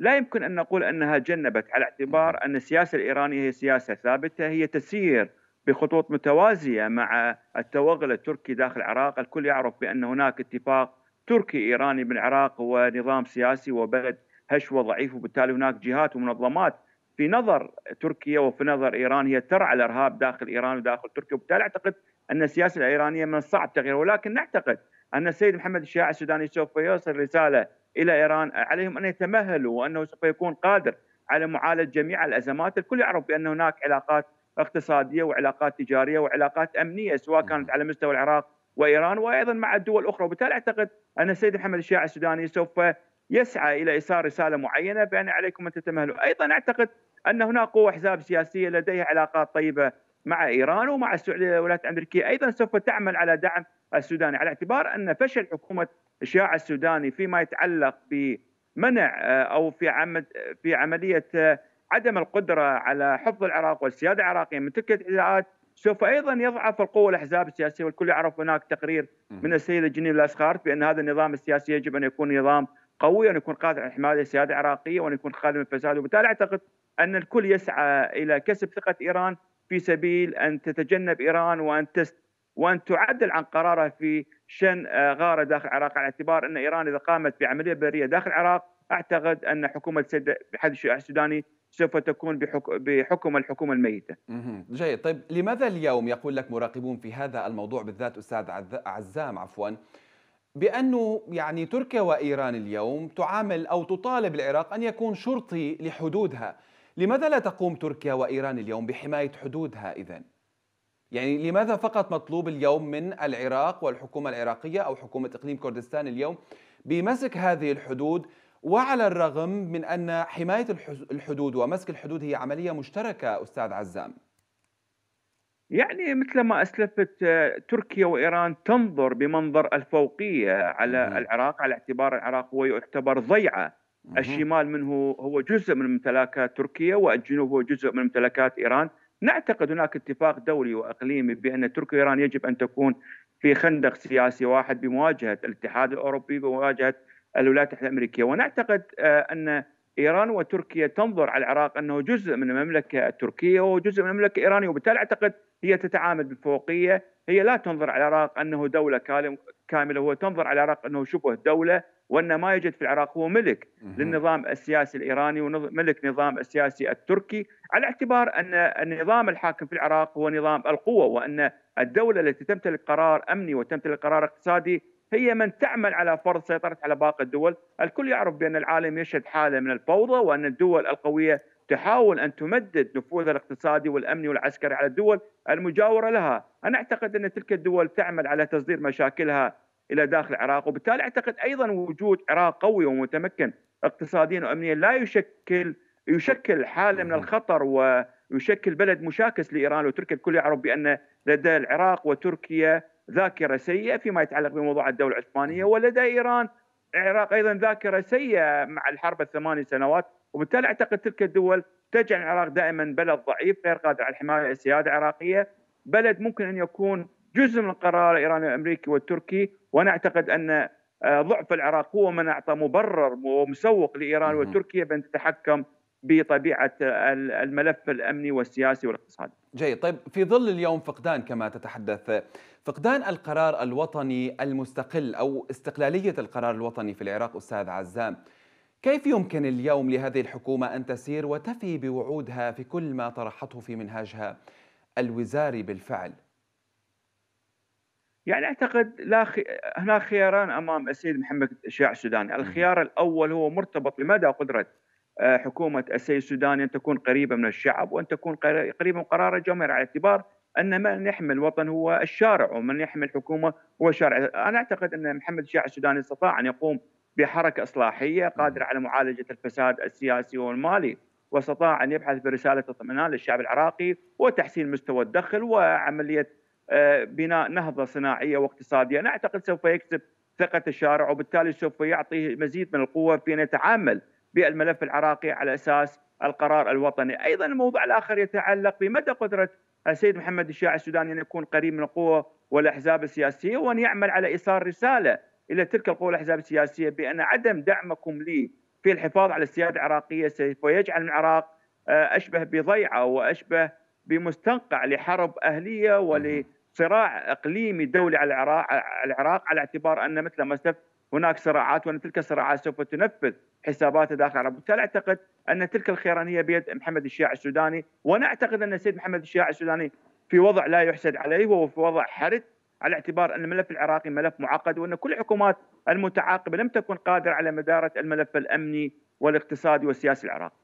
لا يمكن ان نقول انها جنبت على اعتبار ان السياسه الايرانيه هي سياسه ثابته هي تسير بخطوط متوازيه مع التوغل التركي داخل العراق، الكل يعرف بان هناك اتفاق تركي ايراني بالعراق هو نظام سياسي وبلد هش وضعيف وبالتالي هناك جهات ومنظمات في نظر تركيا وفي نظر ايران هي ترعى الارهاب داخل ايران وداخل تركيا وبالتالي اعتقد ان السياسه الايرانيه من الصعب تغييرها ولكن نعتقد ان السيد محمد الشياع السوداني سوف يوصل رساله الى ايران عليهم ان يتمهلوا وانه سوف يكون قادر على معالجه جميع الازمات، الكل يعرف بان هناك علاقات اقتصاديه وعلاقات تجاريه وعلاقات امنيه سواء كانت على مستوى العراق وايران وايضا مع الدول الاخرى، وبالتالي اعتقد ان السيد محمد الشياع السوداني سوف يسعى الى ايصال رساله معينه بان عليكم ان تتمهلوا، ايضا اعتقد ان هناك قوه احزاب سياسيه لديها علاقات طيبه مع ايران ومع السعوديه والولايات الامريكيه، ايضا سوف تعمل على دعم السوداني على اعتبار ان فشل حكومه الشيوعي السوداني فيما يتعلق بمنع آه، او في عمد في عمليه آه، عدم القدره على حفظ العراق والسياده العراقيه من تلك الاعتداءات سوف ايضا يضعف القوه الاحزاب السياسيه والكل يعرف هناك تقرير من السيده جنين الاسخارت بان هذا النظام السياسي يجب ان يكون نظام قوي وان يكون قادر على حمايه السياده العراقيه وان يكون خادم الفساد وبالتالي اعتقد ان الكل يسعى الى كسب ثقه ايران في سبيل ان تتجنب ايران وان تست وان تعدل عن قرارها في شن آه، غاره داخل العراق على اعتبار ان ايران اذا قامت بعمليه بريه داخل العراق اعتقد ان حكومه السيد حد السوداني سوف تكون بحكم الحكومه الميته. جيد، طيب لماذا اليوم يقول لك مراقبون في هذا الموضوع بالذات استاذ عزام عفوا بأنه يعني تركيا وإيران اليوم تعامل أو تطالب العراق أن يكون شرطي لحدودها لماذا لا تقوم تركيا وإيران اليوم بحماية حدودها إذن؟ يعني لماذا فقط مطلوب اليوم من العراق والحكومة العراقية أو حكومة إقليم كردستان اليوم بمسك هذه الحدود وعلى الرغم من أن حماية الحدود ومسك الحدود هي عملية مشتركة أستاذ عزام يعني مثل ما اسلفت آه، تركيا وايران تنظر بمنظر الفوقيه على العراق على اعتبار العراق هو يعتبر ضيعه الشمال منه هو جزء من ممتلكات تركيا والجنوب هو جزء من ممتلكات ايران نعتقد هناك اتفاق دولي واقليمي بان تركيا وايران يجب ان تكون في خندق سياسي واحد بمواجهه الاتحاد الاوروبي بمواجهه الولايات المتحده الامريكيه ونعتقد آه، ان ايران وتركيا تنظر على العراق انه جزء من المملكه التركيه وجزء من المملكه الايرانيه وبالتالي اعتقد هي تتعامل بالفوقيه هي لا تنظر على العراق انه دوله كامله هو تنظر على العراق انه شبه دوله وان ما يوجد في العراق هو ملك للنظام السياسي الايراني وملك نظام السياسي التركي على اعتبار ان النظام الحاكم في العراق هو نظام القوه وان الدوله التي تمتلك قرار امني وتمتلك قرار اقتصادي هي من تعمل على فرض سيطرة على باقي الدول الكل يعرف بأن العالم يشهد حالة من الفوضى وأن الدول القوية تحاول أن تمدد نفوذها الاقتصادي والأمني والعسكري على الدول المجاورة لها أنا أعتقد أن تلك الدول تعمل على تصدير مشاكلها إلى داخل العراق وبالتالي أعتقد أيضا وجود عراق قوي ومتمكن اقتصاديا وأمنيا لا يشكل يشكل حالة من الخطر ويشكل بلد مشاكس لإيران وتركيا الكل يعرف بأن لدى العراق وتركيا ذاكره سيئه فيما يتعلق بموضوع الدوله العثمانيه ولدى ايران العراق ايضا ذاكره سيئه مع الحرب الثماني سنوات وبالتالي اعتقد تلك الدول تجعل العراق دائما بلد ضعيف غير قادر على الحمايه السياده العراقيه بلد ممكن ان يكون جزء من القرار الايراني الامريكي والتركي وانا اعتقد ان آه، ضعف العراق هو من اعطى مبرر ومسوق لايران وتركيا بان تتحكم بطبيعه الملف الامني والسياسي والاقتصادي جيد طيب في ظل اليوم فقدان كما تتحدث فقدان القرار الوطني المستقل أو استقلالية القرار الوطني في العراق أستاذ عزام كيف يمكن اليوم لهذه الحكومة أن تسير وتفي بوعودها في كل ما طرحته في منهاجها الوزاري بالفعل؟ يعني اعتقد لا خي... هناك خياران امام السيد محمد الشيع السوداني، الخيار الاول هو مرتبط بمدى قدره آه، حكومة السيد السوداني أن تكون قريبة من الشعب وأن تكون قريبة من قرار الجمهور على اعتبار أن من يحمل الوطن هو الشارع ومن يحمل الحكومة هو الشارع أنا أعتقد أن محمد الشاعر السوداني استطاع أن يقوم بحركة إصلاحية قادرة على معالجة الفساد السياسي والمالي واستطاع أن يبحث برسالة اطمئنان للشعب العراقي وتحسين مستوى الدخل وعملية آه، بناء نهضة صناعية واقتصادية أنا أعتقد سوف يكسب ثقة الشارع وبالتالي سوف يعطيه مزيد من القوة في أن يتعامل بالملف العراقي على اساس القرار الوطني، ايضا الموضوع الاخر يتعلق بمدى قدره السيد محمد الشاعي السوداني ان يكون قريب من القوى والاحزاب السياسيه وان يعمل على ايصال رساله الى تلك القوى والاحزاب السياسيه بان عدم دعمكم لي في الحفاظ على السياده العراقيه سوف يجعل العراق آه، اشبه بضيعه واشبه بمستنقع لحرب اهليه ولصراع اقليمي دولي على العراق على اعتبار ان مثل ما هناك صراعات وان تلك الصراعات سوف تنفذ حساباتها داخل وبالتالي اعتقد ان تلك الخيرانيه بيد محمد الشيع السوداني ونعتقد ان السيد محمد الشيع السوداني في وضع لا يحسد عليه وهو في وضع حرج على اعتبار ان الملف العراقي ملف معقد وان كل الحكومات المتعاقبه لم تكن قادره على مداره الملف الامني والاقتصادي والسياسي العراقي.